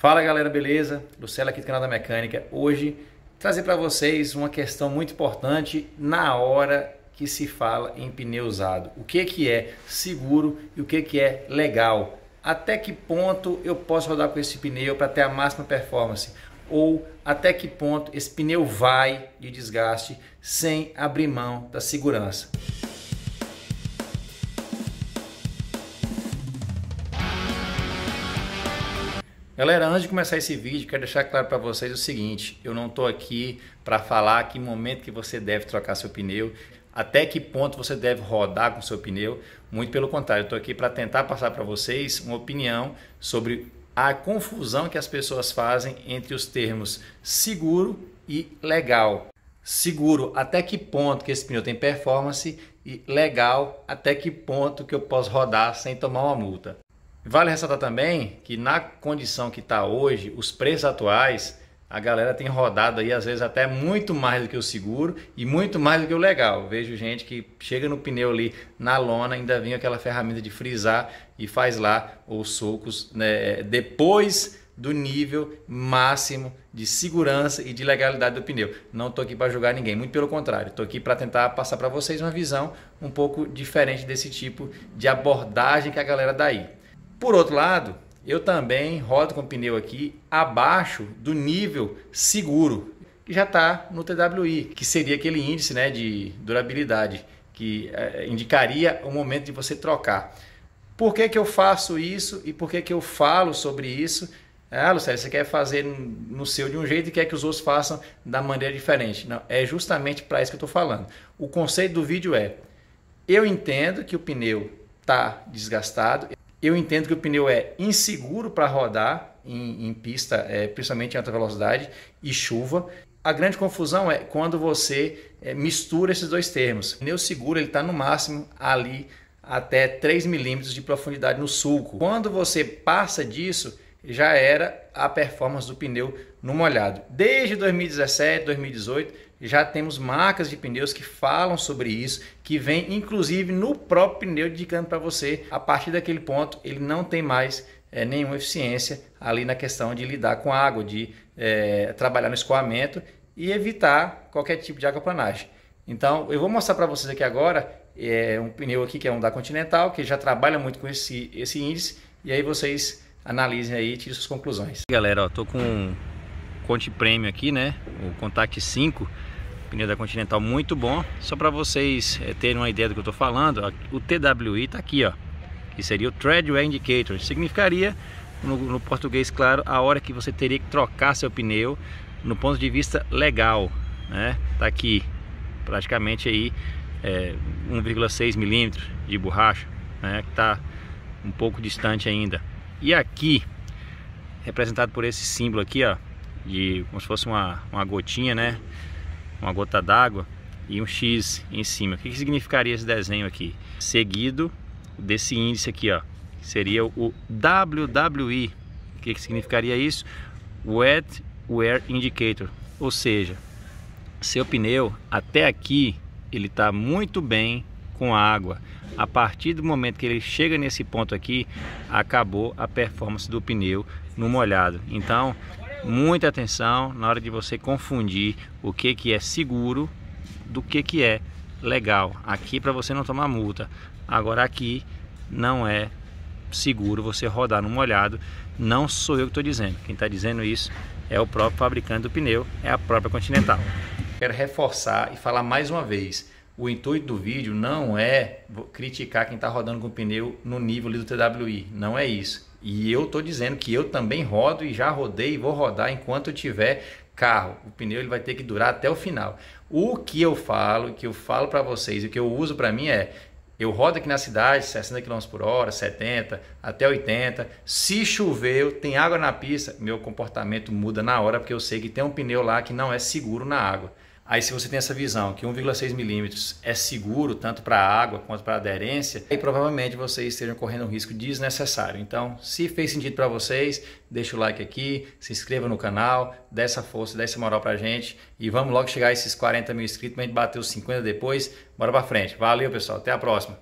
Fala galera, beleza? Lucela aqui do canal da Mecânica. Hoje trazer para vocês uma questão muito importante na hora que se fala em pneu usado. O que, que é seguro e o que, que é legal? Até que ponto eu posso rodar com esse pneu para ter a máxima performance? Ou até que ponto esse pneu vai de desgaste sem abrir mão da segurança? Galera, antes de começar esse vídeo, quero deixar claro para vocês o seguinte: eu não estou aqui para falar que momento que você deve trocar seu pneu, até que ponto você deve rodar com seu pneu. Muito pelo contrário, estou aqui para tentar passar para vocês uma opinião sobre a confusão que as pessoas fazem entre os termos seguro e legal. Seguro, até que ponto que esse pneu tem performance e legal, até que ponto que eu posso rodar sem tomar uma multa. Vale ressaltar também que na condição que está hoje, os preços atuais, a galera tem rodado aí às vezes até muito mais do que o seguro e muito mais do que o legal. Vejo gente que chega no pneu ali na lona, ainda vem aquela ferramenta de frisar e faz lá os socos né, depois do nível máximo de segurança e de legalidade do pneu. Não estou aqui para julgar ninguém, muito pelo contrário, estou aqui para tentar passar para vocês uma visão um pouco diferente desse tipo de abordagem que a galera dá aí. Por outro lado, eu também rodo com o pneu aqui abaixo do nível seguro, que já está no TWI, que seria aquele índice né, de durabilidade, que eh, indicaria o momento de você trocar. Por que, que eu faço isso e por que, que eu falo sobre isso? Ah, Lucélio, você quer fazer no seu de um jeito e quer que os outros façam da maneira diferente. Não, é justamente para isso que eu estou falando. O conceito do vídeo é: eu entendo que o pneu está desgastado, eu entendo que o pneu é inseguro para rodar em, em pista, é, principalmente em alta velocidade e chuva. A grande confusão é quando você é, mistura esses dois termos. O pneu seguro ele está no máximo ali até 3 milímetros de profundidade no sulco. Quando você passa disso, já era a performance do pneu no molhado. Desde 2017, 2018, já temos marcas de pneus que falam sobre isso, que vem inclusive no próprio pneu indicando para você, a partir daquele ponto, ele não tem mais é, nenhuma eficiência ali na questão de lidar com água, de é, trabalhar no escoamento e evitar qualquer tipo de aquaplanagem. Então, eu vou mostrar para vocês aqui agora é, um pneu aqui que é um da Continental, que já trabalha muito com esse, esse índice, e aí vocês analisem aí e tirem suas conclusões. Galera, ó, tô com um Conte Prêmio aqui, né? O Contact 5, pneu da Continental muito bom. Só para vocês é, terem uma ideia do que eu tô falando, ó, o TWI tá aqui, ó. Que seria o Treadwear Indicator. Significaria, no, no português claro, a hora que você teria que trocar seu pneu no ponto de vista legal, né? Tá aqui, praticamente aí é, 1,6 milímetros de borracha, né? Que tá um pouco distante ainda. E aqui, representado por esse símbolo aqui, ó, de como se fosse uma, uma gotinha, né? Uma gota d'água e um X em cima. O que, que significaria esse desenho aqui? Seguido desse índice aqui, ó, que seria o WWI. O que, que significaria isso? Wet Wear Indicator, ou seja, seu pneu até aqui ele está muito bem com água. A partir do momento que ele chega nesse ponto aqui, acabou a performance do pneu no molhado. Então, muita atenção na hora de você confundir o que, que é seguro do que, que é legal. Aqui para você não tomar multa. Agora aqui não é seguro você rodar no molhado. Não sou eu que estou dizendo. Quem está dizendo isso é o próprio fabricante do pneu, é a própria Continental. Quero reforçar e falar mais uma vez o intuito do vídeo não é criticar quem está rodando com pneu no nível do TWI, não é isso. E eu estou dizendo que eu também rodo e já rodei e vou rodar enquanto tiver carro. O pneu ele vai ter que durar até o final. O que eu falo, que eu falo para vocês, o que eu uso para mim é eu rodo aqui na cidade 60 km por hora, 70 até 80. Se choveu, tem água na pista, meu comportamento muda na hora, porque eu sei que tem um pneu lá que não é seguro na água. Aí se você tem essa visão que 1,6 milímetros é seguro tanto para a água quanto para a aderência, aí provavelmente vocês estejam correndo um risco desnecessário. Então, se fez sentido para vocês, deixa o like aqui, se inscreva no canal, dê essa força, dê essa moral para a gente e vamos logo chegar a esses 40 mil inscritos, a gente bater os 50 depois, bora para frente. Valeu pessoal, até a próxima.